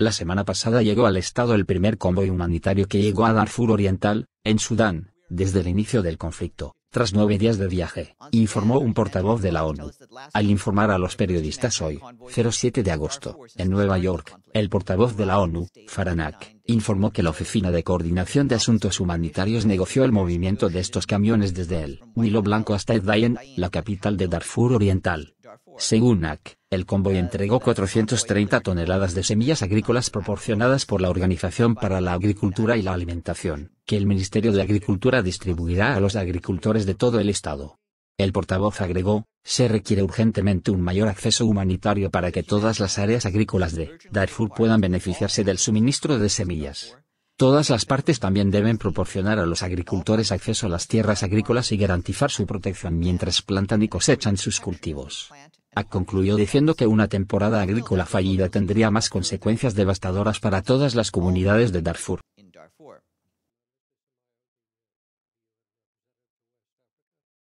La semana pasada llegó al estado el primer convoy humanitario que llegó a Darfur Oriental, en Sudán, desde el inicio del conflicto tras nueve días de viaje, informó un portavoz de la ONU. Al informar a los periodistas hoy, 07 de agosto, en Nueva York, el portavoz de la ONU, Faranak, informó que la Oficina de Coordinación de Asuntos Humanitarios negoció el movimiento de estos camiones desde el Nilo Blanco hasta Edayen, la capital de Darfur Oriental. Según AC, el convoy entregó 430 toneladas de semillas agrícolas proporcionadas por la Organización para la Agricultura y la Alimentación, que el Ministerio de Agricultura distribuirá a los agricultores de todo el Estado. El portavoz agregó, se requiere urgentemente un mayor acceso humanitario para que todas las áreas agrícolas de Darfur puedan beneficiarse del suministro de semillas. Todas las partes también deben proporcionar a los agricultores acceso a las tierras agrícolas y garantizar su protección mientras plantan y cosechan sus cultivos. concluyó diciendo que una temporada agrícola fallida tendría más consecuencias devastadoras para todas las comunidades de Darfur.